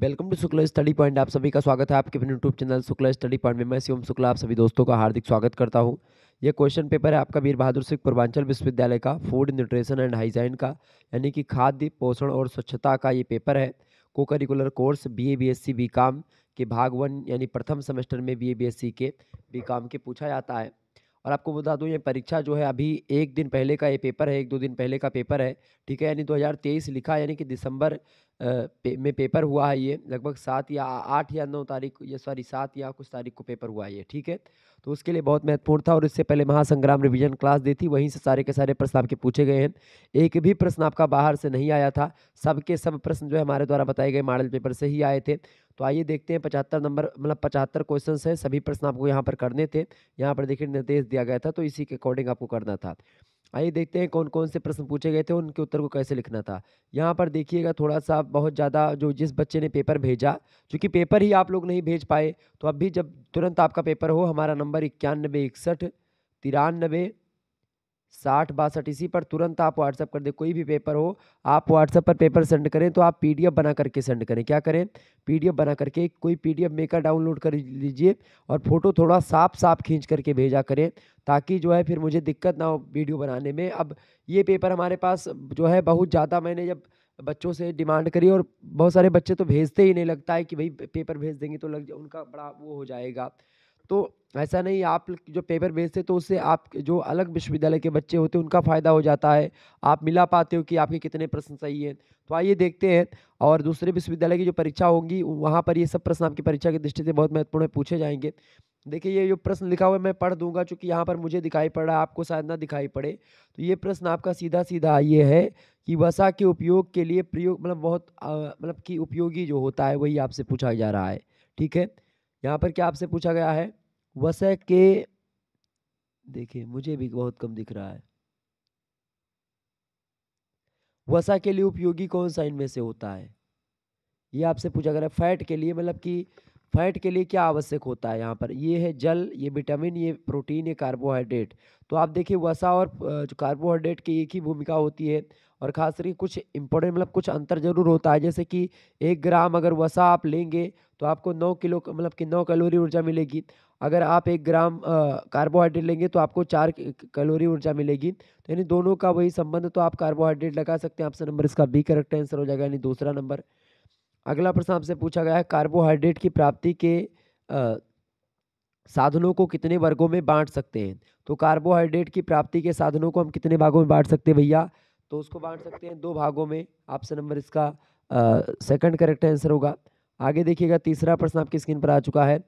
welcome to Shukla study point आप सभी का स्वागत है आपके अपने YouTube channel Shukla study point में मैं शिवम शुक्ला आप सभी दोस्तों का हार्दिक स्वागत करता हूं यह क्वेश्चन पेपर है आपका वीर बहादुर सिंह पूर्वांचल विश्वविद्यालय का फूड न्यूट्रिशन एंड हाइजाइन का यानी कि खाद्य पोषण और स्वच्छता का ये पेपर है co curricular course B A B S C B com के भाग वन यानी प्रथम सेमेस्टर में B A B S C के बी काम के पूछा जाता है और आपको बता दूं ये परीक्षा जो है अभी एक दिन पहले का ये पेपर है एक दो दिन पहले का पेपर है ठीक है यानी 2023 लिखा यानी कि दिसंबर पे, में पेपर हुआ है ये लगभग सात या आठ या नौ तारीख को- ये सॉरी सात या कुछ तारीख को पेपर हुआ है ये ठीक है तो उसके लिए बहुत महत्वपूर्ण था और इससे पहले महासंग्राम रिवीजन क्लास दी थी वहीं से सारे के सारे प्रश्न आपके पूछे गए हैं एक भी प्रश्न आपका बाहर से नहीं आया था सबके सब प्रश्न जो है हमारे द्वारा बताए गए मॉडल पेपर से ही आए थे तो आइए देखते हैं पचहत्तर नंबर मतलब पचहत्तर क्वेश्चन है सभी प्रश्न आपको यहाँ पर करने थे यहाँ पर देखिए निर्देश दिया गया था तो इसी के अकॉर्डिंग आपको करना था आइए देखते हैं कौन कौन से प्रश्न पूछे गए थे उनके उत्तर को कैसे लिखना था यहाँ पर देखिएगा थोड़ा सा बहुत ज़्यादा जो जिस बच्चे ने पेपर भेजा क्योंकि पेपर ही आप लोग नहीं भेज पाए तो अब भी जब तुरंत आपका पेपर हो हमारा नंबर इक्यानबे इकसठ तिरानबे साठ बासठ इसी पर तुरंत आप व्हाट्सअप कर दें कोई भी पेपर हो आप व्हाट्सएप पर पेपर सेंड करें तो आप पीडीएफ बना करके सेंड करें क्या करें पीडीएफ बना करके कोई पीडीएफ मेकर डाउनलोड कर लीजिए और फोटो थोड़ा साफ साफ खींच करके भेजा करें ताकि जो है फिर मुझे दिक्कत ना हो वीडियो बनाने में अब ये पेपर हमारे पास जो है बहुत ज़्यादा मैंने जब बच्चों से डिमांड करी और बहुत सारे बच्चे तो भेजते ही नहीं लगता है कि भाई पेपर भेज देंगे तो लग उनका बड़ा वो हो जाएगा तो ऐसा नहीं आप जो पेपर भेजते तो उससे आप जो अलग विश्वविद्यालय के बच्चे होते हैं उनका फ़ायदा हो जाता है आप मिला पाते हो कि आपके कितने प्रश्न सही हैं तो आइए देखते हैं और दूसरे विश्वविद्यालय की जो परीक्षा होगी वहाँ पर ये सब प्रश्न आपकी परीक्षा की दृष्टि से बहुत महत्वपूर्ण पूछे जाएंगे देखिए ये जो प्रश्न लिखा हुआ है मैं पढ़ दूंगा चूँकि यहाँ पर मुझे दिखाई पड़ रहा है आपको शायद ना दिखाई पड़े तो ये प्रश्न आपका सीधा सीधा ये है कि वसा के उपयोग के लिए प्रयोग मतलब बहुत मतलब कि उपयोगी जो होता है वही आपसे पूछा जा रहा है ठीक है यहाँ पर क्या आपसे पूछा गया है वस के देखिए मुझे भी बहुत कम दिख रहा है वसा के लिए उपयोगी कौन सा इनमें से होता है ये आपसे पूछा गया है फैट के लिए मतलब कि फैट के लिए क्या आवश्यक होता है यहाँ पर ये है जल ये विटामिन ये प्रोटीन ये कार्बोहाइड्रेट तो आप देखिए वसा और जो कार्बोहाइड्रेट की एक ही भूमिका होती है और खास करके कुछ इम्पोर्टेंट मतलब कुछ अंतर जरूर होता है जैसे कि एक ग्राम अगर वसा आप लेंगे तो आपको नौ किलो मतलब कि नौ कैलोरी ऊर्जा मिलेगी अगर आप एक ग्राम कार्बोहाइड्रेट लेंगे तो आपको चार कैलोरी ऊर्जा मिलेगी तो यानी दोनों का वही संबंध तो आप कार्बोहाइड्रेट लगा सकते हैं ऑप्शन नंबर इसका बी करेक्ट आंसर हो जाएगा यानी दूसरा नंबर अगला प्रश्न आपसे पूछा गया है कार्बोहाइड्रेट की प्राप्ति के आ, साधनों को कितने वर्गों में बांट सकते हैं तो कार्बोहाइड्रेट की प्राप्ति के साधनों को हम कितने भागों में बांट सकते हैं भैया तो उसको बांट सकते हैं दो भागों में ऑप्शन नंबर इसका सेकंड करेक्ट आंसर होगा आगे देखिएगा तीसरा प्रश्न आपकी स्क्रीन पर आ चुका है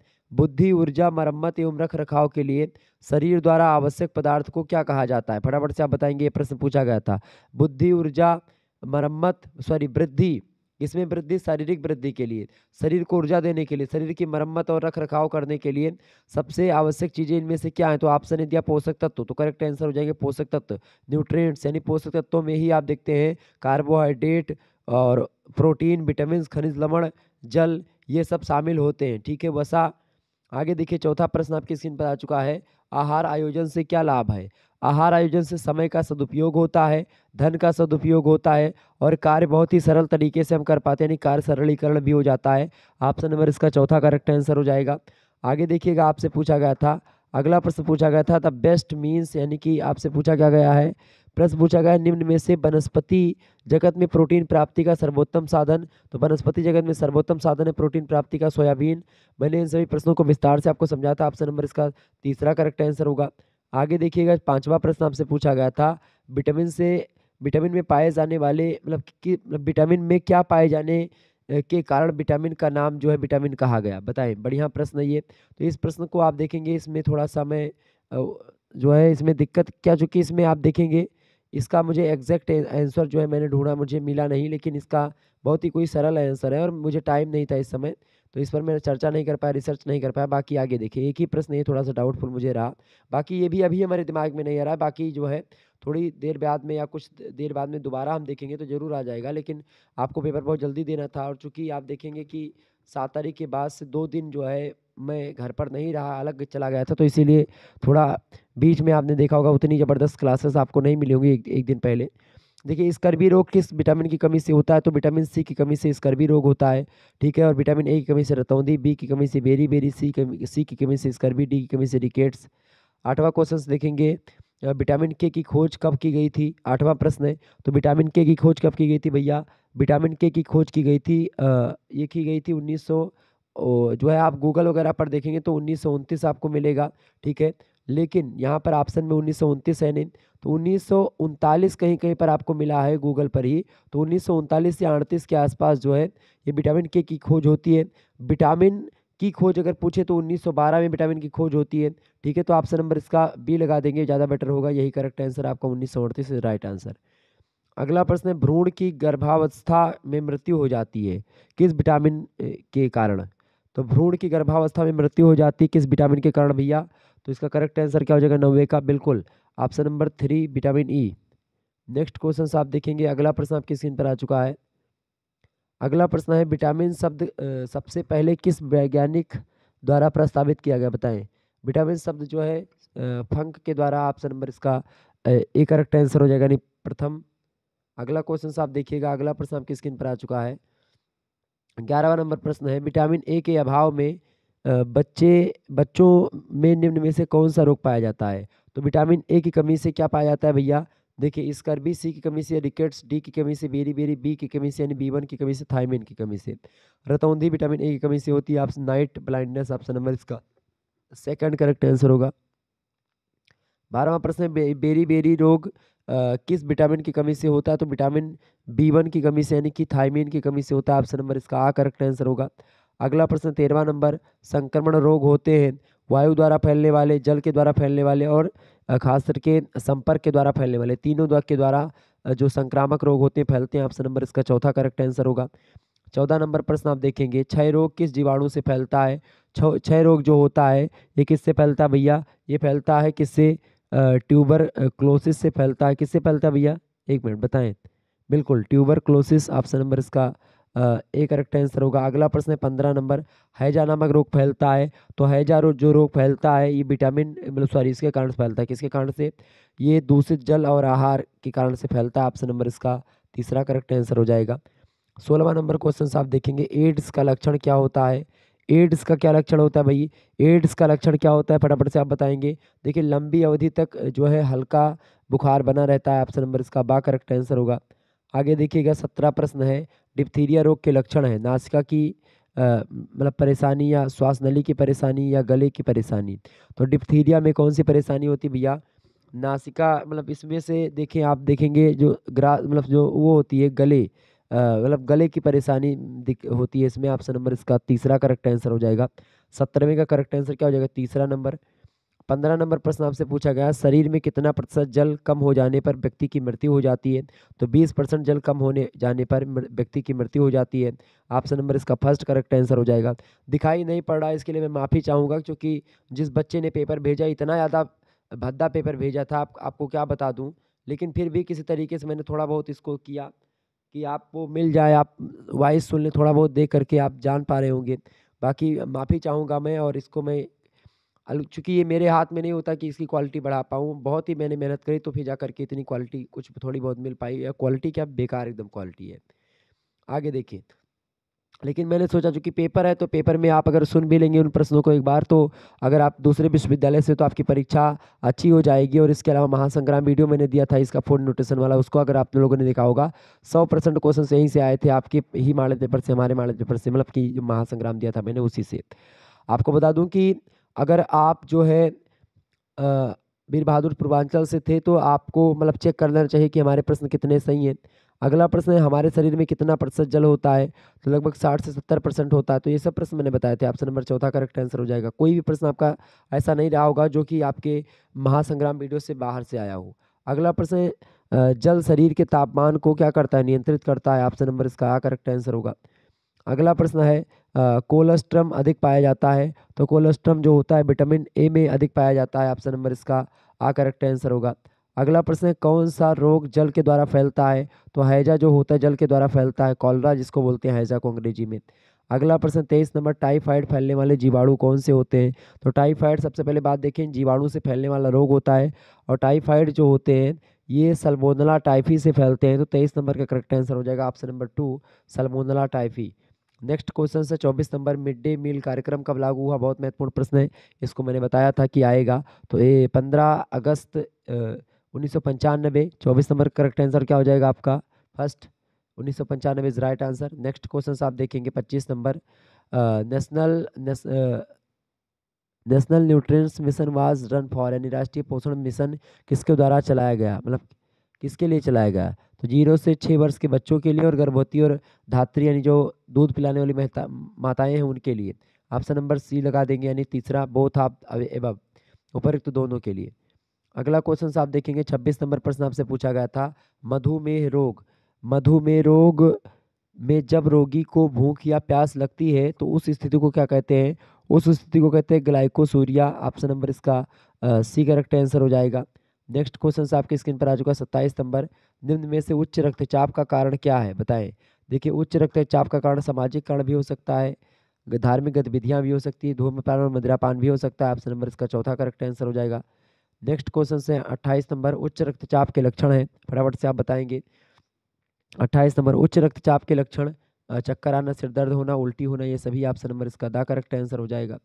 बुद्धि ऊर्जा मरम्मत एवं रख रखाव के लिए शरीर द्वारा आवश्यक पदार्थ को क्या कहा जाता है फटाफट से आप बताएंगे ये प्रश्न पूछा गया था बुद्धि ऊर्जा मरम्मत सॉरी वृद्धि इसमें वृद्धि शारीरिक वृद्धि के लिए शरीर को ऊर्जा देने के लिए शरीर की मरम्मत और रख रखाव करने के लिए सबसे आवश्यक चीज़ें इनमें से क्या है तो आप है दिया पोषक तत्व तो करेक्ट आंसर हो जाएंगे पोषक तत्व न्यूट्रिएंट्स यानी पोषक तत्वों में ही आप देखते हैं कार्बोहाइड्रेट और प्रोटीन विटामिन खनिज लवण जल ये सब शामिल होते हैं ठीक है वसा आगे देखिए चौथा प्रश्न आपकी स्क्रीन पर आ चुका है आहार आयोजन से क्या लाभ है आहार आयोजन से समय का सदुपयोग होता है धन का सदुपयोग होता है और कार्य बहुत ही सरल तरीके से हम कर पाते हैं यानी कार्य सरलीकरण भी हो जाता है ऑप्शन नंबर इसका चौथा करेक्ट आंसर हो जाएगा आगे देखिएगा आपसे पूछा गया था अगला प्रश्न पूछा गया था द बेस्ट मीन्स यानी कि आपसे पूछा क्या गया है प्रश्न पूछा गया निम्न में से वनस्पति जगत में प्रोटीन प्राप्ति का सर्वोत्तम साधन तो वनस्पति जगत में सर्वोत्तम साधन है प्रोटीन प्राप्ति का सोयाबीन मैंने इन सभी प्रश्नों को विस्तार से आपको समझा था ऑप्शन नंबर इसका तीसरा करेक्ट आंसर होगा आगे देखिएगा पांचवा प्रश्न आपसे पूछा गया था विटामिन से विटामिन में पाए जाने वाले मतलब कि मतलब विटामिन में क्या पाए जाने के कारण विटामिन का नाम जो है विटामिन कहा गया बताएं बढ़िया प्रश्न ये तो इस प्रश्न को आप देखेंगे इसमें थोड़ा सा मैं जो है इसमें दिक्कत क्या चूँकि इसमें आप देखेंगे इसका मुझे एग्जैक्ट आंसर जो है मैंने ढूंढा मुझे मिला नहीं लेकिन इसका बहुत ही कोई सरल आंसर है और मुझे टाइम नहीं था इस समय तो इस पर मैं चर्चा नहीं कर पाया रिसर्च नहीं कर पाया बाकी आगे देखिए एक ही प्रश्न ये थोड़ा सा डाउटफुल मुझे रहा बाकी ये भी अभी हमारे दिमाग में नहीं आ रहा बाकी जो है थोड़ी देर बाद में या कुछ देर बाद में दोबारा हम देखेंगे तो ज़रूर आ जाएगा लेकिन आपको पेपर बहुत जल्दी देना था और चूँकि आप देखेंगे कि सात तारीख के बाद से दो दिन जो है मैं घर पर नहीं रहा अलग चला गया था तो इसीलिए थोड़ा बीच में आपने देखा होगा उतनी ज़बरदस्त क्लासेस आपको नहीं मिली होंगी एक, एक दिन पहले देखिए स्कर्बी रोग किस विटामिन की कमी से होता है तो विटामिन सी की कमी से स्कर्बी रोग होता है ठीक है और विटामिन ए की कमी से रतौंदी बी की कमी से बेरी बेरी सी कमी सी की कमी से स्कर्बी डी की कमी से रिकेट्स आठवां क्वेश्चन देखेंगे विटामिन के की खोज कब की गई थी आठवां प्रश्न है तो विटामिन के की खोज कब की गई थी भैया विटामिन के की खोज की गई थी ये की गई थी उन्नीस जो है आप गूगल वगैरह पर देखेंगे तो उन्नीस आपको मिलेगा ठीक है लेकिन यहाँ पर ऑप्शन में उन्नीस है नहीं तो उन्नीस कहीं कहीं पर आपको मिला है गूगल पर ही तो उन्नीस या अड़तीस के आसपास जो है ये विटामिन के की खोज होती है विटामिन की खोज अगर पूछे तो 1912 में विटामिन की खोज होती है ठीक है तो ऑप्शन नंबर इसका बी लगा देंगे ज़्यादा बेटर होगा यही करेक्ट आंसर आपका उन्नीस अड़तीस राइट आंसर अगला प्रश्न है भ्रूण की गर्भावस्था में मृत्यु हो जाती है किस विटामिन के कारण तो भ्रूण की गर्भावस्था में मृत्यु हो जाती है किस विटामिन के कारण भैया तो इसका करेक्ट आंसर क्या हो जाएगा नवे का बिल्कुल option number three vitamin E next question आप देखेंगे अगला प्रश्न आपकी स्क्रीन पर आ चुका है अगला प्रश्न है विटामिन शब्द सबसे पहले किस वैज्ञानिक द्वारा प्रस्तावित किया गया बताएं विटामिन शब्द जो है फंक के द्वारा ऑप्शन नंबर इसका ए करेक्ट आंसर हो जाएगा यानी प्रथम अगला क्वेश्चन आप देखिएगा अगला प्रश्न आपकी स्क्रीन पर आ चुका है ग्यारहवा नंबर प्रश्न है विटामिन ए के अभाव में बच्चे बच्चों में निम्न में से कौन सा रोग पाया जाता है तो विटामिन ए की कमी से क्या पाया जाता है भैया देखिए बी सी की कमी से रिकेट्स डी की कमी से बेरी बेरी बी की कमी से यानी बी वन की कमी से थायमिन की कमी से रतौंधी विटामिन ए की कमी से होती है आपसे नाइट ब्लाइंडनेस ऑप्शन नंबर इसका सेकंड करेक्ट आंसर होगा बारहवा प्रश्न बेरी बेरी रोग किस विटामिन की कमी से होता है तो विटामिन बी वन की कमी से यानी कि थाइमिन की कमी से होता है ऑप्शन नंबर इसका आ करेक्ट आंसर होगा अगला प्रश्न तेरहवा नंबर संक्रमण रोग होते हैं वायु द्वारा फैलने वाले जल के द्वारा फैलने वाले और खास करके संपर्क के द्वारा फैलने वाले तीनों द्वार के द्वारा जो संक्रामक रोग होते हैं फैलते हैं ऑप्शन नंबर इसका चौथा करेक्ट आंसर होगा चौदह नंबर प्रश्न आप देखेंगे क्षय रोग किस जीवाणु से फैलता है क्षय रोग जो होता है ये किससे फैलता है भैया ये फैलता है किससे ट्यूबर क्लोसिस से फैलता है किससे फैलता है भैया एक मिनट बताएं बिल्कुल ट्यूबर क्लोसिस ऑप्शन नंबर इसका एक करेक्ट आंसर होगा अगला प्रश्न है पंद्रह नंबर हैजा नामक रोग फैलता है तो हैजा जो रोग फैलता है ये विटामिन मतलब सॉरी इसके कारण से फैलता है किसके कारण से ये दूषित जल और आहार के कारण से फैलता है ऑप्शन नंबर इसका तीसरा करेक्ट आंसर हो जाएगा सोलहवा नंबर क्वेश्चन आप देखेंगे एड्स का लक्षण क्या होता है एड्स का क्या लक्षण होता है भाई एड्स का लक्षण क्या होता है फटाफट से आप बताएंगे देखिए लंबी अवधि तक जो है हल्का बुखार बना रहता है ऑप्शन नंबर इसका बा करेक्ट आंसर होगा आगे देखिएगा सत्रह प्रश्न है डिप्थीरिया रोग के लक्षण है नासिका की मतलब परेशानी या श्वास नली की परेशानी या गले की परेशानी तो डिप्थीरिया में कौन सी परेशानी होती भैया नासिका मतलब इसमें से देखें आप देखेंगे जो ग्रा मतलब जो वो होती है गले मतलब गले की परेशानी होती है इसमें ऑप्शन नंबर इसका तीसरा करेक्ट आंसर हो जाएगा सत्रहवें का करेक्ट आंसर क्या हो जाएगा तीसरा नंबर पंद्रह नंबर प्रश्न आपसे पूछा गया शरीर में कितना प्रतिशत जल कम हो जाने पर व्यक्ति की मृत्यु हो जाती है तो बीस परसेंट जल कम होने जाने पर व्यक्ति की मृत्यु हो जाती है ऑप्शन नंबर इसका फर्स्ट करेक्ट आंसर हो जाएगा दिखाई नहीं पड़ रहा इसके लिए मैं माफ़ी चाहूँगा क्योंकि जिस बच्चे ने पेपर भेजा इतना ज़्यादा भद्दा पेपर भेजा था आप, आपको क्या बता दूँ लेकिन फिर भी किसी तरीके से मैंने थोड़ा बहुत इसको किया कि आपको मिल जाए आप वॉइस सुन लें थोड़ा बहुत देख करके आप जान पा रहे होंगे बाकी माफ़ी चाहूँगा मैं और इसको मैं चूँकि ये मेरे हाथ में नहीं होता कि इसकी क्वालिटी बढ़ा पाऊँ बहुत ही मैंने मेहनत करी तो फिर जा करके इतनी क्वालिटी कुछ थोड़ी बहुत मिल पाई या क्वालिटी क्या बेकार एकदम क्वालिटी है आगे देखिए लेकिन मैंने सोचा चूँकि पेपर है तो पेपर में आप अगर सुन भी लेंगे उन प्रश्नों को एक बार तो अगर आप दूसरे विश्वविद्यालय से तो आपकी परीक्षा अच्छी हो जाएगी और इसके अलावा महासंग्राम वीडियो मैंने दिया था इसका फूड नोटेशन वाला उसको अगर आप लोगों ने देखा होगा सौ परसेंट क्वेश्चन यहीं से आए थे आपके ही माड़े पेपर से हमारे माड़े पेपर से मतलब कि महासंग्राम दिया था मैंने उसी से आपको बता दूँ कि अगर आप जो है वीर बहादुर पूर्वांचल से थे तो आपको मतलब चेक कर लेना चाहिए कि हमारे प्रश्न कितने सही हैं अगला प्रश्न है हमारे शरीर में कितना प्रतिशत जल होता है तो लगभग साठ से सत्तर परसेंट होता है तो ये सब प्रश्न मैंने बताए थे ऑप्शन नंबर चौथा करेक्ट आंसर हो जाएगा कोई भी प्रश्न आपका ऐसा नहीं रहा होगा जो कि आपके महासंग्राम वीडियो से बाहर से आया हो अगला प्रश्न जल शरीर के तापमान को क्या करता है नियंत्रित करता है ऑप्शन नंबर इसका आ करेक्ट आंसर होगा अगला प्रश्न है कोलेस्ट्रम अधिक पाया जाता है तो कोलेस्ट्रम जो होता है विटामिन ए में अधिक पाया जाता है ऑप्शन नंबर इसका आ करेक्ट आंसर होगा अगला प्रश्न है कौन सा रोग जल के द्वारा फैलता है तो हैजा जो होता है जल के द्वारा फैलता है कॉलरा जिसको बोलते हैं हैजा को अंग्रेजी में अगला प्रश्न तेईस नंबर टाइफाइड फैलने वाले जीवाणु कौन से होते हैं तो टाइफाइड सबसे पहले बात देखें जीवाणु से फैलने वाला रोग होता है और टाइफाइड जो होते हैं ये सलमोनला टाइफी से फैलते हैं तो तेईस नंबर का करेक्ट आंसर हो जाएगा option number two salmonella typhi next question से चौबीस नंबर मिड डे मील कार्यक्रम कब लागू हुआ बहुत महत्वपूर्ण प्रश्न है इसको मैंने बताया था कि आएगा तो ये पंद्रह अगस्त उन्नीस सौ पंचानवे चौबीस नंबर करेक्ट आंसर क्या हो जाएगा आपका फर्स्ट उन्नीस सौ पंचानबे is right answer next question आप देखेंगे पच्चीस number national national nutrients mission was run for यानी राष्ट्रीय पोषण मिशन किसके द्वारा चलाया गया मतलब किसके लिए चलाया गया तो जीरो से छः वर्ष के बच्चों के लिए और गर्भवती और धात्री यानी जो दूध पिलाने वाली महता माताएँ हैं उनके लिए ऑप्शन नंबर सी लगा देंगे यानी तीसरा बोथ आप एबब ऊपर एक तो दोनों के लिए अगला क्वेश्चन आप देखेंगे छब्बीस नंबर प्रश्न आपसे पूछा गया था मधुमेह रोग मधुमेह रोग में जब रोगी को भूख या प्यास लगती है तो उस स्थिति को क्या कहते हैं उस स्थिति को कहते हैं ग्लाइकोसूरिया ऑप्शन नंबर इसका सी करेक्ट आंसर हो जाएगा नेक्स्ट क्वेश्चन आपके स्क्रीन पर आ चुका है सत्ताईस नंबर निम्न में से उच्च रक्तचाप का कारण क्या है बताएं देखिए उच्च रक्तचाप का कारण सामाजिक कारण भी हो सकता है धार्मिक गतिविधियाँ भी हो सकती है धूम्रपान और मदिरापान भी हो सकता है ऑप्शन नंबर इसका चौथा करेक्ट आंसर हो जाएगा नेक्स्ट क्वेश्चन से अट्ठाईस नंबर उच्च रक्तचाप के लक्षण हैं फटाफट से आप बताएंगे अट्ठाईस नंबर उच्च रक्तचाप के लक्षण चक्कर आना सिर दर्द होना उल्टी होना ये सभी आपसे नंबर इसका दा करेक्ट आंसर हो जाएगा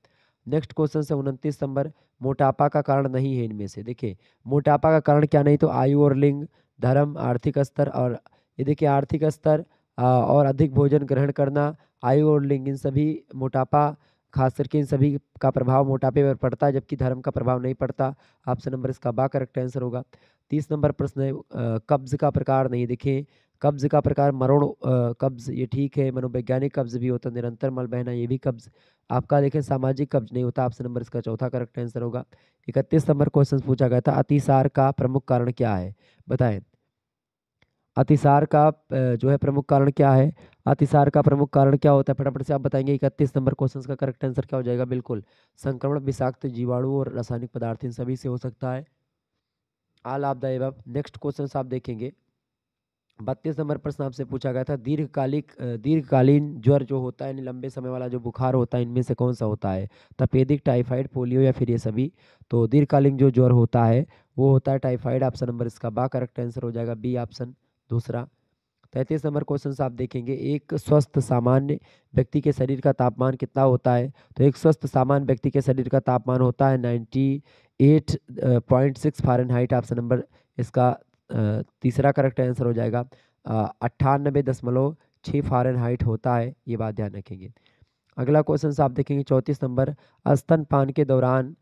नेक्स्ट क्वेश्चन से उनतीस नंबर मोटापा का कारण नहीं है इनमें से देखिए मोटापा का कारण क्या नहीं तो आयु और लिंग धर्म आर्थिक स्तर और ये देखिए आर्थिक स्तर और अधिक भोजन ग्रहण करना आयु और लिंग इन सभी मोटापा खास करके इन सभी का प्रभाव मोटापे पर पड़ता है जबकि धर्म का प्रभाव नहीं पड़ता ऑप्शन नंबर इसका बा करेक्ट आंसर होगा तीस नंबर प्रश्न है कब्ज़ का प्रकार नहीं देखें कब्ज़ का प्रकार मरोड़ कब्ज़ ये ठीक है मनोवैज्ञानिक कब्ज़ भी होता निरंतर मल बहना ये भी कब्ज़ आपका देखें सामाजिक कब्ज नहीं होता ऑप्शन नंबर इसका चौथा करेक्ट आंसर होगा इकतीस नंबर क्वेश्चन पूछा गया था अतिसार का प्रमुख कारण क्या है बताएं अतिसार का जो है प्रमुख कारण क्या है अतिसार का प्रमुख कारण क्या होता है फटाफट से आप बताएंगे इकतीस नंबर क्वेश्चन का करेक्ट आंसर क्या हो जाएगा बिल्कुल संक्रमण विषाक्त जीवाणु और रासायनिक पदार्थ इन सभी से हो सकता है आल लाभदायब नेक्स्ट क्वेश्चन आप देखेंगे बत्तीस नंबर प्रश्न आपसे पूछा गया था दीर्घकालिक दीर्घकालीन ज्वर जो होता है लंबे समय वाला जो बुखार होता है इनमें से कौन सा होता है तपेदिक टाइफाइड पोलियो या फिर ये सभी तो दीर्घकालीन जो ज्वर होता है वो होता है टाइफाइड ऑप्शन नंबर इसका बा करेक्ट आंसर हो जाएगा बी ऑप्शन दूसरा तैंतीस नंबर क्वेश्चन आप देखेंगे एक स्वस्थ सामान्य व्यक्ति के शरीर का तापमान कितना होता है तो एक स्वस्थ सामान्य व्यक्ति के शरीर का तापमान होता है ninety eight point six fahrenheit option number इसका तीसरा करेक्ट आंसर हो जाएगा अट्ठानबे दशमलव छः फॉरन हाइट होता है ये बात ध्यान रखेंगे अगला क्वेश्चन आप देखेंगे चौंतीस नंबर स्तनपान के दौरान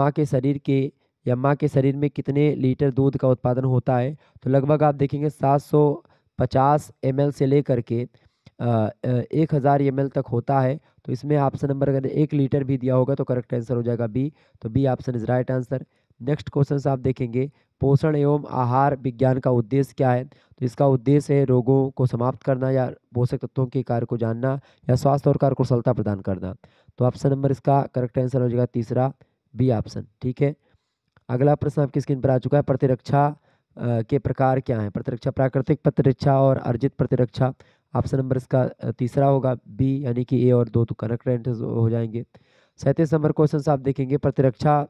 माँ के शरीर के या माँ के शरीर में कितने लीटर दूध का उत्पादन होता है तो लगभग आप देखेंगे 750 एल से लेकर के एक हज़ार एम तक होता है तो इसमें ऑप्शन नंबर अगर एक लीटर भी दिया होगा तो करेक्ट आंसर हो जाएगा बी तो B option is right answer next question आप देखेंगे पोषण एवं आहार विज्ञान का उद्देश्य क्या है तो इसका उद्देश्य है रोगों को समाप्त करना या पोषक तत्वों के कार्य को जानना या स्वास्थ्य और कार्य कुशलता प्रदान करना तो ऑप्शन नंबर इसका करेक्ट आंसर हो जाएगा तीसरा बी ऑप्शन ठीक है अगला प्रश्न आपकी स्क्रीन पर आ चुका है प्रतिरक्षा के प्रकार क्या हैं प्रतिरक्षा प्राकृतिक प्रतिरक्षा और अर्जित प्रतिरक्षा ऑप्शन नंबर इसका तीसरा होगा बी यानी कि ए और दो तो करेक्ट आंसर हो जाएंगे सैंतीस नंबर क्वेश्चन आप देखेंगे प्रतिरक्षा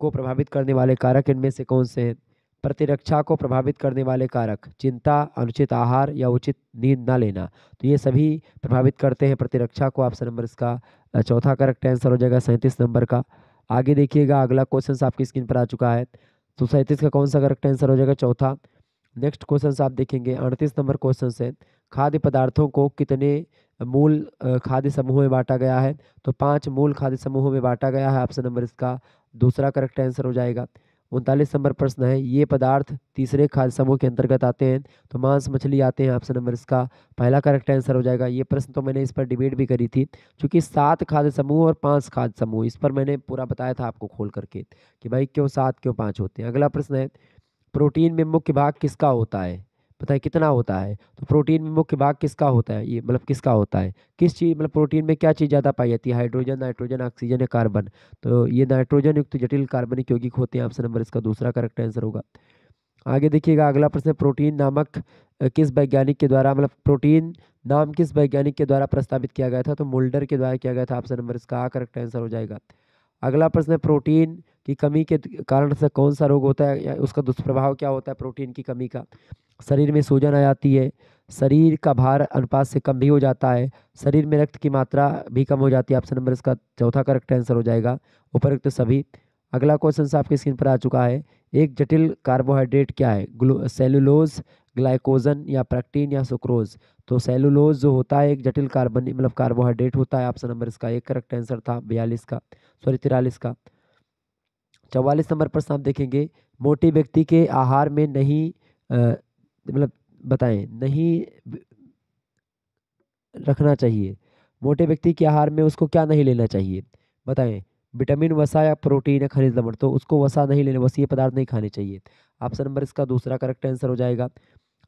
को प्रभावित करने वाले कारक इनमें से कौन से हैं प्रतिरक्षा को प्रभावित करने वाले कारक चिंता अनुचित आहार या उचित नींद ना लेना तो ये सभी प्रभावित करते हैं प्रतिरक्षा को ऑप्शन नंबर इसका चौथा करेक्ट आंसर हो जाएगा सैंतीस नंबर का आगे देखिएगा अगला क्वेश्चन आपकी स्क्रीन पर आ चुका है तो सैंतीस का कौन सा करेक्ट आंसर हो जाएगा चौथा नेक्स्ट क्वेश्चन आप देखेंगे अड़तीस नंबर क्वेश्चन है खाद्य पदार्थों को कितने मूल खाद्य समूह में बांटा गया है तो पांच मूल खाद्य समूहों में बांटा गया है ऑप्शन नंबर इसका दूसरा करेक्ट आंसर हो जाएगा उनतालीस नंबर प्रश्न है ये पदार्थ तीसरे खाद्य समूह के अंतर्गत आते हैं तो मांस मछली आते हैं ऑप्शन नंबर इसका पहला करेक्ट आंसर हो जाएगा ये प्रश्न तो मैंने इस पर डिबेट भी करी थी क्योंकि सात खाद्य समूह और पांच खाद्य समूह इस पर मैंने पूरा बताया था आपको खोल करके कि भाई क्यों सात क्यों पाँच होते हैं अगला प्रश्न है प्रोटीन में मुख्य भाग किसका होता है पता है कितना होता है तो प्रोटीन में मुख्य भाग किसका होता है ये मतलब किसका होता है किस चीज़ मतलब प्रोटीन में क्या चीज़ ज़्यादा पाई जाती है हाइड्रोजन नाइट्रोजन ऑक्सीजन या कार्बन तो ये नाइट्रोजन युक्त जटिल कार्बनिक यौगिक होते हैं ऑप्शन नंबर इसका दूसरा करेक्ट आंसर होगा आगे देखिएगा अगला प्रश्न प्रोटीन नामक किस वैज्ञानिक के द्वारा मतलब प्रोटीन नाम किस वैज्ञानिक के द्वारा प्रस्तावित किया गया था तो मोल्डर के द्वारा किया गया था ऑप्शन नंबर इसका आ करेक्ट आंसर हो जाएगा अगला प्रश्न है प्रोटीन की कमी के कारण से कौन सा रोग होता है या उसका दुष्प्रभाव क्या होता है प्रोटीन की कमी का शरीर में सूजन आ जाती है शरीर का भार अनुपात से कम भी हो जाता है शरीर में रक्त की मात्रा भी कम हो जाती है ऑप्शन नंबर इसका चौथा करेक्ट आंसर हो जाएगा उपरुक्त सभी अगला क्वेश्चन आपकी स्क्रीन पर आ चुका है एक जटिल कार्बोहाइड्रेट क्या है ग्लू सेलुलोज ग्लाइकोजन या प्रैक्टीन या सुक्रोज तो सेलुलोज जो होता है एक जटिल कार्बन मतलब कार्बोहाइड्रेट होता है ऑप्शन नंबर इसका एक करेक्ट आंसर था बयालीस का सॉरी तिरालीस का चवालीस नंबर प्रश्न आप देखेंगे मोटे व्यक्ति के आहार में नहीं मतलब बताएं नहीं रखना चाहिए मोटे व्यक्ति के आहार में उसको क्या नहीं लेना चाहिए बताएं विटामिन वसा या प्रोटीन या खनिज लवण तो उसको वसा नहीं लेना वसीय पदार्थ नहीं खाने चाहिए ऑप्शन नंबर इसका दूसरा करेक्ट आंसर हो जाएगा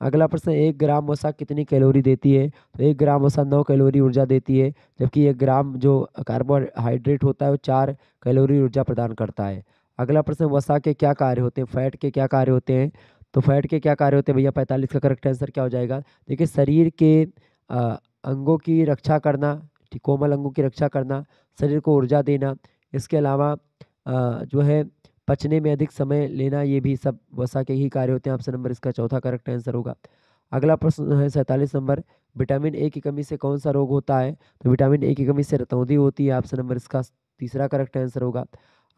अगला प्रश्न एक ग्राम वसा कितनी कैलोरी देती है तो एक ग्राम वसा नौ कैलोरी ऊर्जा देती है जबकि एक ग्राम जो कार्बोहाइड्रेट होता है वो चार कैलोरी ऊर्जा प्रदान करता है अगला प्रश्न वसा के क्या कार्य होते हैं फैट के क्या कार्य होते हैं तो फैट के क्या कार्य होते हैं भैया पैंतालीस का करेक्ट आंसर क्या हो जाएगा देखिए शरीर के आ, अंगों की रक्षा करना कोमल अंगों की रक्षा करना शरीर को ऊर्जा देना इसके अलावा जो है पचने में अधिक समय लेना ये भी सब वसा के ही कार्य होते हैं ऑप्शन नंबर इसका चौथा करेक्ट आंसर होगा अगला प्रश्न है सैंतालीस नंबर विटामिन ए की कमी से कौन सा रोग होता है तो विटामिन ए की कमी से रतौदी होती है ऑप्शन नंबर इसका तीसरा करेक्ट आंसर होगा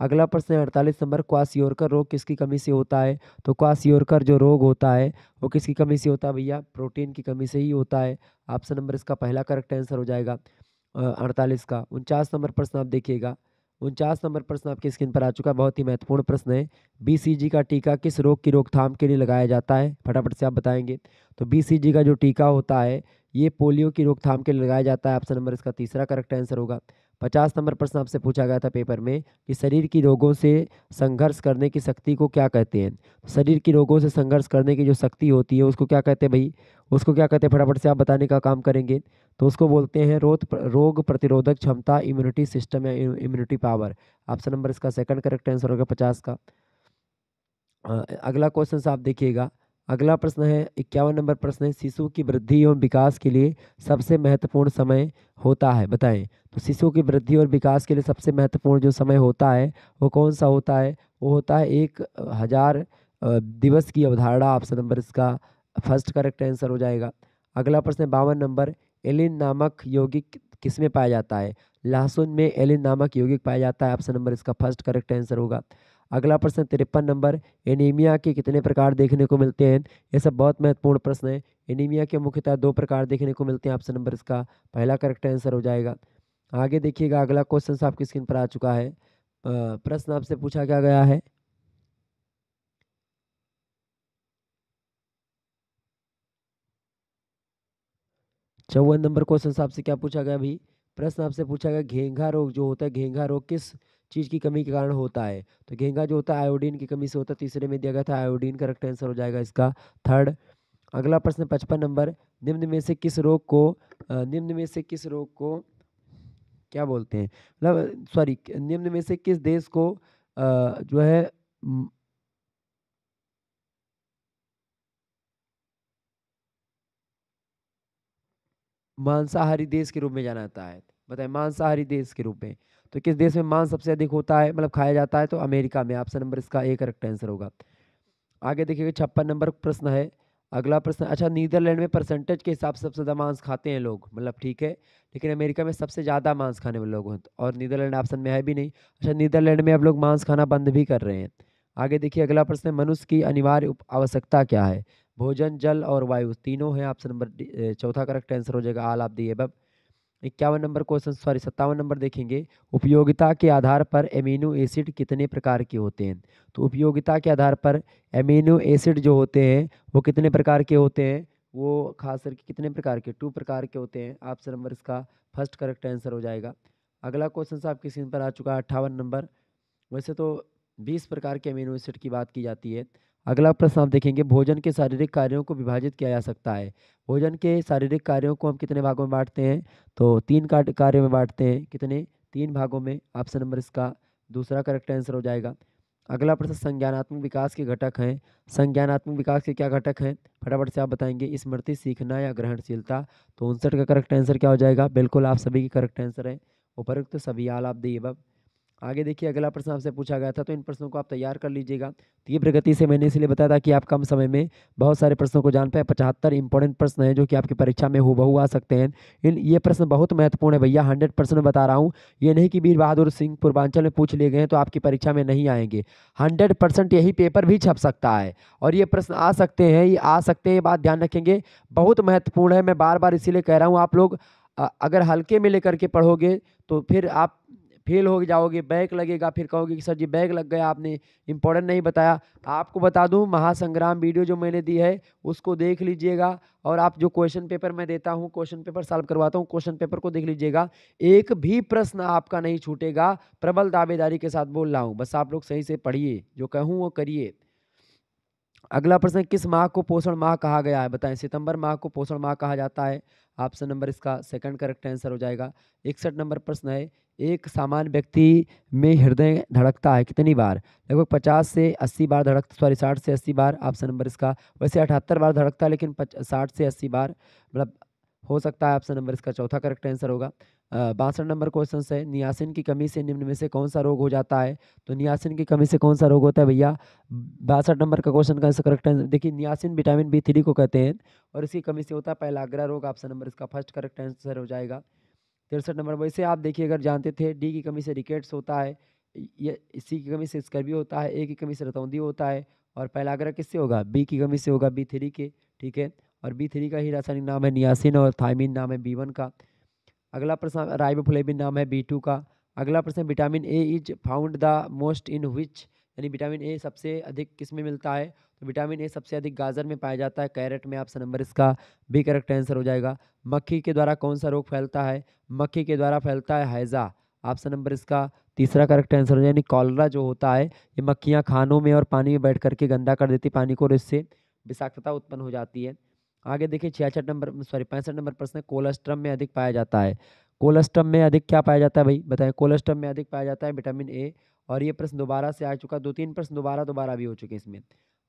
अगला प्रश्न है अड़तालीस नंबर क्वासियोरकर रोग किसकी कमी से होता है तो क्वासियोरकर जो रोग होता है वो किसकी कमी से होता है भैया प्रोटीन की कमी से ही होता है ऑप्शन नंबर इसका पहला करेक्ट आंसर हो जाएगा अड़तालीस का उनचास नंबर प्रश्न आप देखिएगा उनचास नंबर प्रश्न आपकी स्क्रीन पर आ चुका है बहुत ही महत्वपूर्ण प्रश्न है बीसीजी का टीका किस रोग की रोकथाम के लिए लगाया जाता है फटाफट से आप बताएंगे तो बीसीजी का जो टीका होता है ये पोलियो की रोकथाम के लिए लगाया जाता है ऑप्शन नंबर इसका तीसरा करेक्ट आंसर होगा पचास नंबर प्रश्न आपसे पूछा गया था पेपर में कि शरीर की रोगों से संघर्ष करने की शक्ति को क्या कहते हैं शरीर की रोगों से संघर्ष करने की जो शक्ति होती है उसको क्या कहते हैं भाई उसको क्या कहते हैं फटाफट से आप बताने का काम करेंगे तो उसको बोलते हैं रोग रोग प्रतिरोधक क्षमता इम्यूनिटी सिस्टम या इम्यूनिटी पावर ऑप्शन नंबर इसका सेकंड करेक्ट आंसर होगा पचास का अगला क्वेश्चन आप देखिएगा अगला प्रश्न है इक्यावन नंबर प्रश्न है शिशु की वृद्धि एवं विकास के लिए सबसे महत्वपूर्ण समय होता है बताएं तो शिशु की वृद्धि और विकास के लिए सबसे महत्वपूर्ण जो समय होता है वो कौन सा होता है वो होता है एक हज़ार दिवस की अवधारणा ऑप्शन नंबर इसका फर्स्ट करेक्ट आंसर हो जाएगा अगला प्रश्न है बावन नंबर एलिन नामक यौगिक किस में पाया जाता है लहसुन में एलिन नामक यौगिक पाया जाता है ऑप्शन नंबर इसका फर्स्ट करेक्ट आंसर होगा अगला प्रश्न तिरपन नंबर एनीमिया के कितने प्रकार देखने को मिलते हैं ये सब बहुत महत्वपूर्ण प्रश्न है एनीमिया के मुख्यतः दो प्रकार देखने को मिलते हैं ऑप्शन नंबर इसका पहला करेक्ट आंसर हो जाएगा आगे देखिएगा अगला क्वेश्चन आपकी स्क्रीन पर आ चुका है प्रश्न आपसे पूछा क्या गया है चौवन नंबर क्वेश्चन आपसे क्या पूछा गया अभी प्रश्न आपसे पूछा गया घेंघा रोग जो होता है घेंघा रोग किस चीज़ की कमी के कारण होता है तो घेंगा जो होता है आयोडीन की कमी से होता है तीसरे में दिया गया था आयोडीन करेक्ट आंसर हो जाएगा इसका थर्ड अगला प्रश्न पचपन नंबर निम्न में से किस रोग को निम्न में से किस रोग को क्या बोलते हैं मतलब सॉरी निम्न में से किस देश को जो है मांसाहारी देश के रूप में जाना जाता है बताए मांसाहारी देश के रूप में तो किस देश में मांस सबसे अधिक होता है मतलब खाया जाता है तो अमेरिका में ऑप्शन नंबर इसका ए करेक्ट आंसर होगा आगे देखिएगा छप्पन नंबर प्रश्न है अगला प्रश्न अच्छा नीदरलैंड में परसेंटेज के हिसाब से सबसे ज़्यादा मांस खाते हैं लोग मतलब ठीक है लेकिन अमेरिका में सबसे ज़्यादा मांस खाने वाले लोग हैं और नीदरलैंड ऑप्शन में है भी नहीं अच्छा नीदरलैंड में अब लोग मांस खाना बंद भी कर रहे हैं आगे देखिए अगला प्रश्न है मनुष्य की अनिवार्य आवश्यकता क्या है भोजन जल और वायु तीनों है ऑप्शन नंबर चौथा करेक्ट आंसर हो जाएगा आल आप दिए बब इक्यावन नंबर क्वेश्चन सॉरी सत्तावन नंबर देखेंगे उपयोगिता के आधार पर एमिनो एसिड कितने प्रकार के होते हैं तो उपयोगिता के आधार पर एमिनो एसिड जो होते हैं वो कितने प्रकार के होते हैं वो खास करके कितने प्रकार के टू प्रकार के होते हैं आपसे नंबर इसका फर्स्ट करेक्ट आंसर हो जाएगा अगला क्वेश्चन साहब की स्क्रीन पर आ चुका है अट्ठावन नंबर वैसे तो बीस प्रकार के अमीनो एसिड की बात की जाती है अगला प्रश्न आप देखेंगे भोजन के शारीरिक कार्यों को विभाजित किया जा सकता है भोजन के शारीरिक कार्यों को हम कितने भागों में बांटते हैं तो तीन कार्यों में बांटते हैं कितने तीन भागों में ऑप्शन नंबर इसका दूसरा करेक्ट आंसर हो जाएगा अगला प्रश्न संज्ञानात्मक विकास के घटक हैं संज्ञानात्मक विकास के क्या घटक हैं फटाफट से आप बताएंगे स्मृति सीखना या ग्रहणशीलता तो उनसठ का करेक्ट आंसर क्या हो जाएगा बिल्कुल आप सभी के करेक्ट आंसर है उपरुक्त सभी आल आप दिए बब आगे देखिए अगला प्रश्न आपसे पूछा गया था तो इन प्रश्नों को आप तैयार कर लीजिएगा तो ये प्रगति से मैंने इसलिए बताया था कि आप कम समय में बहुत सारे प्रश्नों को जान पाए पचहत्तर इंपॉर्टेंट प्रश्न हैं जो कि आपकी परीक्षा में हूबहू आ सकते हैं इन ये प्रश्न बहुत महत्वपूर्ण है भैया हंड्रेड परसेंट बता रहा हूँ ये नहीं कि वीर बहादुर सिंह पूर्वांचल में पूछ लिए गए हैं तो आपकी परीक्षा में नहीं आएंगे हंड्रेड परसेंट यही पेपर भी छप सकता है और ये प्रश्न आ सकते हैं ये आ सकते हैं ये बात ध्यान रखेंगे बहुत महत्वपूर्ण है मैं बार बार इसीलिए कह रहा हूँ आप लोग अगर हल्के में लेकर के पढ़ोगे तो फिर आप फेल हो जाओगे बैक लगेगा फिर कहोगे कि सर जी बैक लग गया आपने इंपॉर्टेंट नहीं बताया आपको बता दूं महासंग्राम वीडियो जो मैंने दी है उसको देख लीजिएगा और आप जो क्वेश्चन पेपर मैं देता हूं क्वेश्चन पेपर सॉल्व करवाता हूं क्वेश्चन पेपर को देख लीजिएगा एक भी प्रश्न आपका नहीं छूटेगा प्रबल दावेदारी के साथ बोल रहा हूँ बस आप लोग सही से पढ़िए जो कहूँ वो करिए अगला प्रश्न किस माह को पोषण माह कहा गया है बताएं सितंबर माह को पोषण माह कहा जाता है ऑप्शन नंबर इसका सेकंड करेक्ट आंसर हो जाएगा इकसठ नंबर प्रश्न है एक सामान्य व्यक्ति में हृदय धड़कता है कितनी बार लगभग 50 से 80 बार धड़क सॉरी 60 से 80 बार ऑप्शन नंबर इसका वैसे अठहत्तर बार धड़कता है लेकिन 60 से 80 बार मतलब हो सकता है ऑप्शन नंबर इसका चौथा करेक्ट आंसर होगा बासठ नंबर क्वेश्चन है नियासिन की कमी से निम्न में से कौन सा रोग हो जाता है तो नियासिन की कमी से कौन सा रोग होता है भैया बासठ नंबर का क्वेश्चन का करेक्ट आंसर देखिए नियासिन विटामिन बी थ्री को कहते हैं और इसकी कमी से होता है पहलाग्रा रोग ऑप्शन नंबर इसका फर्स्ट करेक्ट आंसर हो जाएगा तिरसठ नंबर वैसे आप देखिए अगर जानते थे डी की कमी से रिकेट्स होता है ये सी की कमी से स्कर्वी होता है ए की कमी से रतौंदी होता है और पहलाग्रा किससे होगा बी की कमी से होगा बी थ्री के ठीक है और बी थ्री का ही रासायनिक नाम है नियासिन और थायमिन नाम है बी वन का अगला प्रश्न राइबोफ्लेविन नाम है बी टू का अगला प्रश्न vitamin A is found the most in which यानी विटामिन ए सबसे अधिक किस में मिलता है तो विटामिन ए सबसे अधिक गाजर में पाया जाता है कैरेट में आपसे नंबर इसका बी करेक्ट आंसर हो जाएगा मक्खी के द्वारा कौन सा रोग फैलता है मक्खी के द्वारा फैलता है हैज़ा ऑप्शन नंबर इसका तीसरा करेक्ट आंसर हो जाए यानी कॉलरा जो होता है ये मक्खियाँ खानों में और पानी में बैठ करके गंदा कर देती पानी को और इससे विषाक्तता उत्पन्न हो जाती है आगे देखिए छियासठ नंबर सॉरी पैंसठ नंबर प्रश्न कोलेस्ट्रम में अधिक पाया जाता है कोलेस्ट्रम में अधिक क्या पाया जाता है भाई बताएं कोलेस्ट्रम में अधिक पाया जाता है विटामिन ए और ये प्रश्न दोबारा से आ चुका दो तीन प्रश्न दोबारा दोबारा भी हो चुके इसमें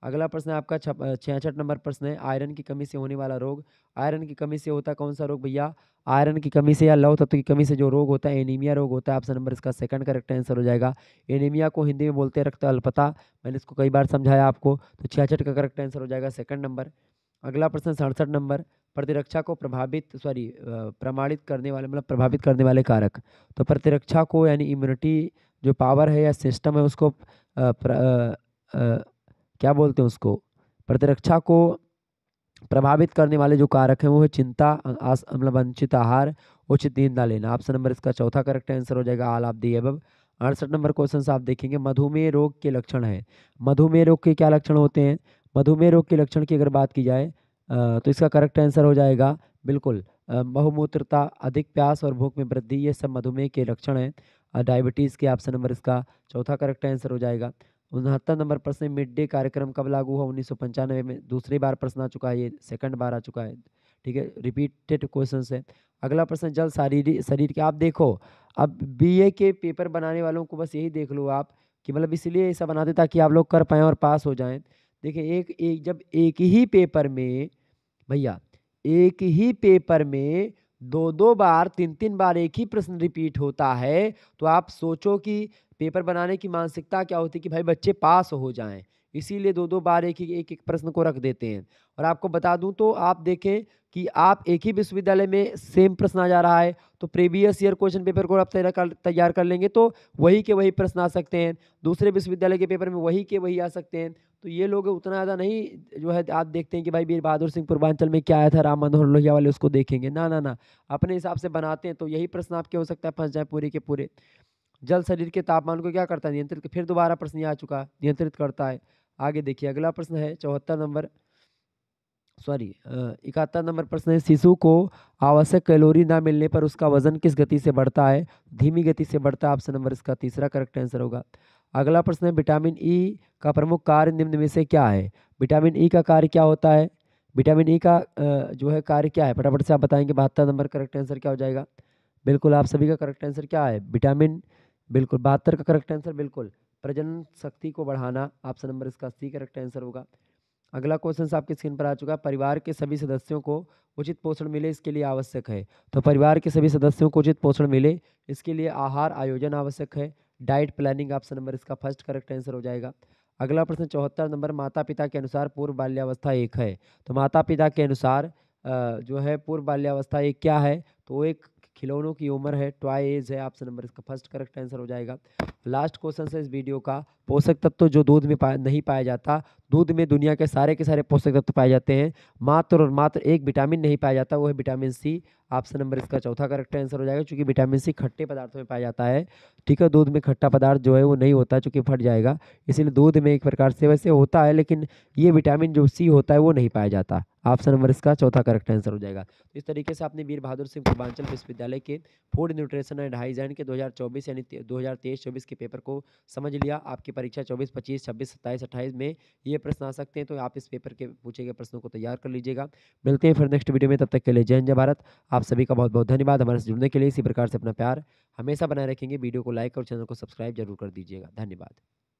अगला प्रश्न है आपका छियासठ नंबर प्रश्न है आयरन की कमी से होने वाला रोग आयरन की कमी से होता कौन सा रोग भैया आयरन की कमी से या लव तत्व की कमी से जो रोग होता है एनीमिया रोग होता है आपसे नंबर इसका सेकंड करेक्ट आंसर हो जाएगा एनीमिया को हिंदी में बोलते रक्त अल्पता मैंने इसको कई बार समझाया आपको तो छियासठ का करेक्ट आंसर हो जाएगा सेकंड नंबर अगला प्रश्न सड़सठ नंबर प्रतिरक्षा को प्रभावित सॉरी प्रमाणित करने वाले मतलब प्रभावित करने वाले कारक तो प्रतिरक्षा को यानी इम्यूनिटी जो पावर है या सिस्टम है उसको आ, प्र, आ, आ, क्या बोलते हैं उसको प्रतिरक्षा को प्रभावित करने वाले जो कारक हैं वो है चिंता आस मतलब अनुचित आहार उचित नींदा लेना ऑप्शन नंबर इसका चौथा करेक्ट आंसर हो जाएगा आल आप दी अब अड़सठ नंबर क्वेश्चन आप देखेंगे मधुमेह रोग के लक्षण है मधुमेह रोग के क्या लक्षण होते हैं मधुमेह रोग के लक्षण की अगर बात की जाए तो इसका करेक्ट आंसर हो जाएगा बिल्कुल बहुमूत्रता अधिक प्यास और भूख में वृद्धि ये सब मधुमेह के लक्षण हैं डायबिटीज़ के ऑप्शन नंबर इसका चौथा करेक्ट आंसर हो जाएगा उनहत्तर नंबर प्रश्न मिड डे कार्यक्रम कब लागू हुआ उन्नीस में दूसरी बार प्रश्न आ चुका है ये सेकंड बार आ चुका है ठीक है रिपीटेड क्वेश्चन है अगला प्रश्न जल शारीरिक शरीर के आप देखो अब बीए के पेपर बनाने वालों को बस यही देख लो आप कि मतलब इसलिए ऐसा बनाते ताकि आप लोग कर पाएँ और पास हो जाएँ देखिए एक एक जब एक ही पेपर में भैया एक ही पेपर में दो दो बार तीन तीन बार एक ही प्रश्न रिपीट होता है तो आप सोचो कि पेपर बनाने की मानसिकता क्या होती है कि भाई बच्चे पास हो जाएं इसीलिए दो दो बार एक ही एक एक प्रश्न को रख देते हैं और आपको बता दूं तो आप देखें कि आप एक ही विश्वविद्यालय में सेम प्रश्न आ जा रहा है तो प्रीवियस ईयर क्वेश्चन पेपर को आप तैयार कर तैयार कर लेंगे तो वही के वही प्रश्न आ सकते हैं दूसरे विश्वविद्यालय के पेपर में वही के वही आ सकते हैं तो ये लोग उतना ज़्यादा नहीं जो है आप देखते हैं कि भाई वीर बहादुर सिंह पूर्वांचल में क्या आया था राम मनोहर लोहिया वाले उसको देखेंगे ना ना ना अपने हिसाब से बनाते हैं तो यही प्रश्न आपके हो सकता है फंस जाए पूरे के पूरे जल शरीर के तापमान को क्या करता है नियंत्रित फिर दोबारा प्रश्न आ चुका नियंत्रित करता है आगे देखिए अगला प्रश्न है चौहत्तर नंबर सॉरी इकहत्तर नंबर प्रश्न है शिशु को आवश्यक कैलोरी ना मिलने पर उसका वजन किस गति से बढ़ता है धीमी गति से बढ़ता है ऑप्शन नंबर इसका तीसरा करेक्ट आंसर होगा अगला प्रश्न है विटामिन ई e का प्रमुख कार्य निम्न में से क्या है विटामिन ई e का कार्य क्या होता है विटामिन ई e का जो है कार्य क्या है फटाफट से आप बताएंगे बहत्तर नंबर करेक्ट आंसर क्या हो जाएगा बिल्कुल आप सभी का करेक्ट आंसर क्या है विटामिन बिल्कुल बहत्तर का करेक्ट आंसर बिल्कुल प्रजनन शक्ति को बढ़ाना ऑप्शन नंबर इसका सी करेक्ट आंसर होगा अगला क्वेश्चन आपके स्क्रीन पर आ चुका है परिवार के सभी सदस्यों को उचित पोषण मिले इसके लिए आवश्यक है तो परिवार के सभी सदस्यों को उचित पोषण मिले इसके लिए आहार आयोजन आवश्यक है डाइट प्लानिंग ऑप्शन नंबर इसका फर्स्ट करेक्ट आंसर हो जाएगा अगला प्रश्न चौहत्तर नंबर माता पिता के अनुसार पूर्व बाल्यावस्था एक है तो माता पिता के अनुसार जो है पूर्व बाल्यावस्था एक क्या है तो एक खिलौनों की उम्र है ट्वाई एज है ऑप्शन नंबर इसका फर्स्ट करेक्ट आंसर हो जाएगा लास्ट क्वेश्चन है इस वीडियो का पोषक तत्व जो दूध में पाया नहीं पाया जाता दूध में दुनिया के सारे के सारे पोषक तत्व पाए जाते हैं मात्र और मात्र एक विटामिन नहीं पाया जाता वो है विटामिन सी ऑप्शन नंबर इसका चौथा करेक्ट आंसर हो जाएगा क्योंकि विटामिन सी खट्टे पदार्थों में पाया जाता है ठीक है दूध में खट्टा पदार्थ जो है वो नहीं होता चूँकि फट जाएगा इसीलिए दूध में एक प्रकार से वैसे होता है लेकिन ये विटामिन जो सी होता है वो नहीं पाया जाता ऑप्शन नंबर इसका चौथा करेक्ट आंसर हो जाएगा इस तरीके से आपने वीर बहादुर सिंह पूर्वांचल विश्वविद्यालय के फूड न्यूट्रिशन एंड हाइजैन के दो यानी 2023-24 के पेपर को समझ लिया आपकी परीक्षा चौबीस पच्चीस छब्बीस सत्ताईस अट्ठाईस में ये प्रश्न आ सकते हैं तो आप इस पेपर के पूछे गए प्रश्नों को तैयार कर लीजिएगा मिलते हैं फिर नेक्स्ट वीडियो में तब तक के लिए जय जय भारत आप सभी का बहुत बहुत धन्यवाद हमारे से जुड़ने के लिए इसी प्रकार से अपना प्यार हमेशा बनाए रखेंगे वीडियो को लाइक और चैनल को सब्सक्राइब जरूर कर दीजिएगा धन्यवाद